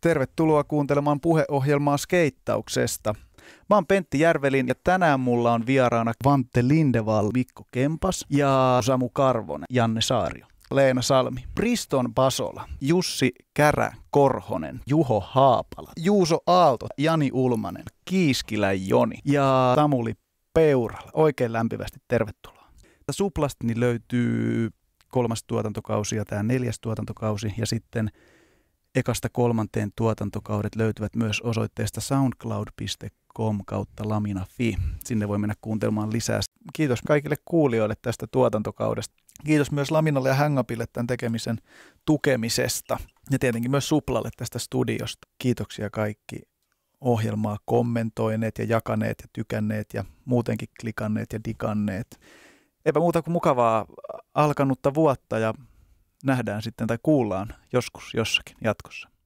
Tervetuloa kuuntelemaan puheohjelmaa skeittauksesta. Mä oon Pentti Järvelin ja tänään mulla on vieraana Vante Lindeval, Mikko Kempas ja Samu Karvonen, Janne Saario. Leena Salmi, Priston Basola, Jussi Kärä Korhonen, Juho Haapala, Juuso Aalto, Jani Ulmanen, Kiiskilä Joni ja Samuli Peurala. Oikein lämpivästi tervetuloa. suplastini niin löytyy kolmas tuotantokausi ja tämä neljäs tuotantokausi ja sitten ekasta kolmanteen tuotantokaudet löytyvät myös osoitteesta soundcloud.com kautta lamina.fi. Sinne voi mennä kuuntelemaan lisää. Kiitos kaikille kuulijoille tästä tuotantokaudesta. Kiitos myös Laminalle ja Hangapille tämän tekemisen tukemisesta ja tietenkin myös Suplalle tästä studiosta. Kiitoksia kaikki ohjelmaa kommentoineet ja jakaneet ja tykänneet ja muutenkin klikanneet ja dikanneet. Eipä muuta kuin mukavaa alkanutta vuotta ja nähdään sitten tai kuullaan joskus jossakin jatkossa.